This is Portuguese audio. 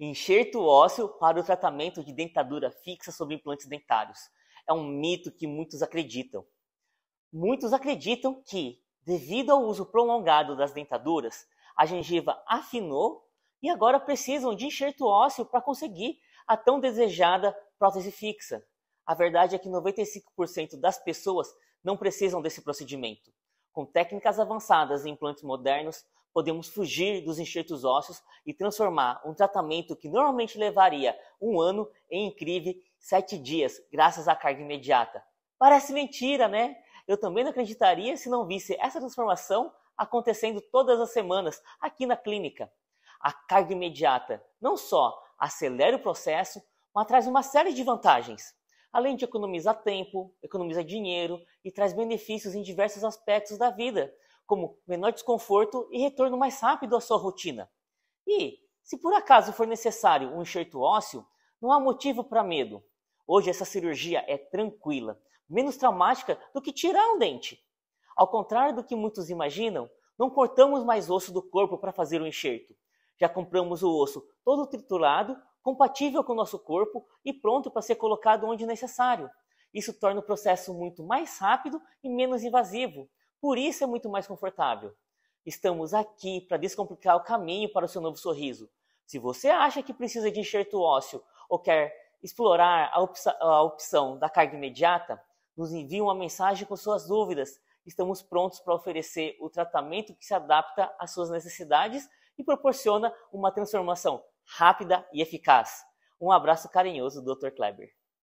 Enxerto ósseo para o tratamento de dentadura fixa sobre implantes dentários. É um mito que muitos acreditam. Muitos acreditam que, devido ao uso prolongado das dentaduras, a gengiva afinou e agora precisam de enxerto ósseo para conseguir a tão desejada prótese fixa. A verdade é que 95% das pessoas não precisam desse procedimento. Com técnicas avançadas e implantes modernos, podemos fugir dos enxertos ósseos e transformar um tratamento que normalmente levaria um ano em incrível sete dias, graças à carga imediata. Parece mentira, né? Eu também não acreditaria se não visse essa transformação acontecendo todas as semanas aqui na clínica. A carga imediata não só acelera o processo, mas traz uma série de vantagens. Além de economizar tempo, economiza dinheiro e traz benefícios em diversos aspectos da vida, como menor desconforto e retorno mais rápido à sua rotina. E, se por acaso for necessário um enxerto ósseo, não há motivo para medo. Hoje essa cirurgia é tranquila, menos traumática do que tirar um dente. Ao contrário do que muitos imaginam, não cortamos mais osso do corpo para fazer o um enxerto. Já compramos o osso todo triturado, compatível com o nosso corpo e pronto para ser colocado onde necessário. Isso torna o processo muito mais rápido e menos invasivo, por isso é muito mais confortável. Estamos aqui para descomplicar o caminho para o seu novo sorriso. Se você acha que precisa de enxerto ósseo ou quer explorar a, op a opção da carga imediata, nos envie uma mensagem com suas dúvidas. Estamos prontos para oferecer o tratamento que se adapta às suas necessidades e proporciona uma transformação rápida e eficaz. Um abraço carinhoso, Dr. Kleber.